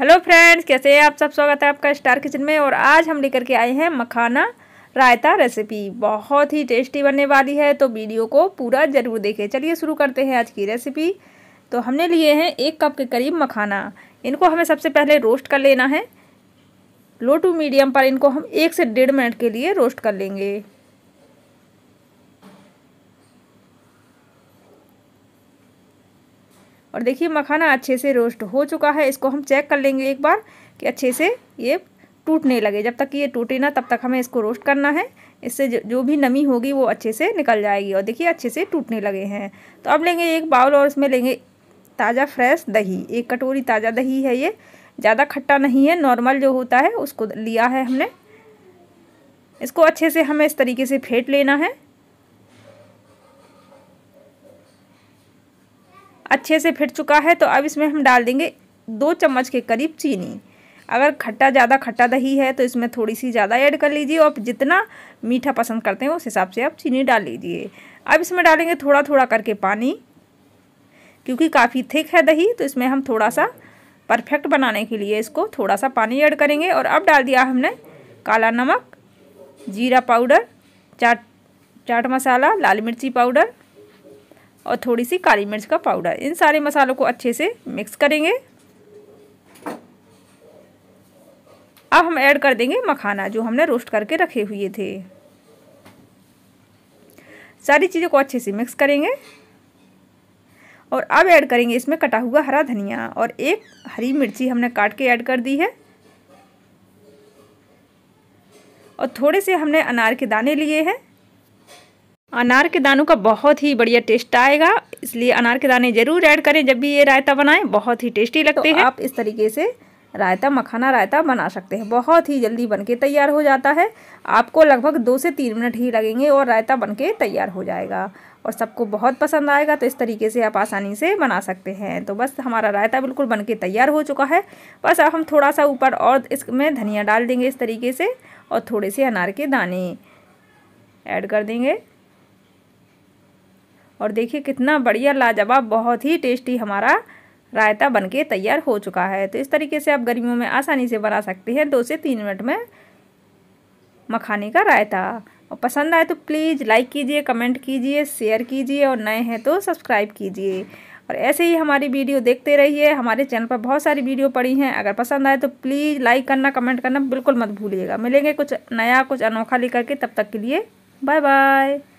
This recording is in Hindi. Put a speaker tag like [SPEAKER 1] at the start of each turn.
[SPEAKER 1] हेलो फ्रेंड्स कैसे हैं आप सब स्वागत है आपका स्टार किचन में और आज हम लेकर के आए हैं मखाना रायता रेसिपी बहुत ही टेस्टी बनने वाली है तो वीडियो को पूरा ज़रूर देखें चलिए शुरू करते हैं आज की रेसिपी तो हमने लिए हैं एक कप के करीब मखाना इनको हमें सबसे पहले रोस्ट कर लेना है लो टू मीडियम पर इनको हम एक से डेढ़ मिनट के लिए रोस्ट कर लेंगे और देखिए मखाना अच्छे से रोस्ट हो चुका है इसको हम चेक कर लेंगे एक बार कि अच्छे से ये टूटने लगे जब तक ये टूटे ना तब तक हमें इसको रोस्ट करना है इससे जो भी नमी होगी वो अच्छे से निकल जाएगी और देखिए अच्छे से टूटने लगे हैं तो अब लेंगे एक बाउल और इसमें लेंगे ताज़ा फ्रेश दही एक कटोरी ताज़ा दही है ये ज़्यादा खट्टा नहीं है नॉर्मल जो होता है उसको लिया है हमने इसको अच्छे से हमें इस तरीके से फेंट लेना है अच्छे से फिट चुका है तो अब इसमें हम डाल देंगे दो चम्मच के करीब चीनी अगर खट्टा ज़्यादा खट्टा दही है तो इसमें थोड़ी सी ज़्यादा ऐड कर लीजिए और जितना मीठा पसंद करते हैं उस हिसाब से आप चीनी डाल लीजिए अब इसमें डालेंगे थोड़ा थोड़ा करके पानी क्योंकि काफ़ी थिक है दही तो इसमें हम थोड़ा सा परफेक्ट बनाने के लिए इसको थोड़ा सा पानी ऐड करेंगे और अब डाल दिया हमने काला नमक जीरा पाउडर चाट चाट मसाला लाल मिर्ची पाउडर और थोड़ी सी काली मिर्च का पाउडर इन सारे मसालों को अच्छे से मिक्स करेंगे अब हम ऐड कर देंगे मखाना जो हमने रोस्ट करके रखे हुए थे सारी चीज़ों को अच्छे से मिक्स करेंगे और अब ऐड करेंगे इसमें कटा हुआ हरा धनिया और एक हरी मिर्ची हमने काट के ऐड कर दी है और थोड़े से हमने अनार के दाने लिए हैं अनार के दानों का बहुत ही बढ़िया टेस्ट आएगा इसलिए अनार के दाने ज़रूर ऐड करें जब भी ये रायता बनाएं बहुत ही टेस्टी लगते तो हैं आप इस तरीके से रायता मखाना रायता बना सकते हैं बहुत ही जल्दी बनके तैयार हो जाता है आपको लगभग दो से तीन मिनट ही लगेंगे और रायता बनके तैयार हो जाएगा और सबको बहुत पसंद आएगा तो इस तरीके से आप आसानी से बना सकते हैं तो बस हमारा रायता बिल्कुल बनके तैयार हो चुका है बस अब हम थोड़ा सा ऊपर और इसमें धनिया डाल देंगे इस तरीके से और थोड़े से अनार के दाने ऐड कर देंगे और देखिए कितना बढ़िया लाजवाब बहुत ही टेस्टी हमारा रायता बनके तैयार हो चुका है तो इस तरीके से आप गर्मियों में आसानी से बना सकते हैं दो से तीन मिनट में मखाने का रायता और पसंद आए तो प्लीज़ लाइक कीजिए कमेंट कीजिए शेयर कीजिए और नए हैं तो सब्सक्राइब कीजिए और ऐसे ही हमारी वीडियो देखते रहिए हमारे चैनल पर बहुत सारी वीडियो पड़ी हैं अगर पसंद आए तो प्लीज़ लाइक करना कमेंट करना बिल्कुल मत भूलिएगा मिलेंगे कुछ नया कुछ अनोखा लेकर के तब तक के लिए बाय बाय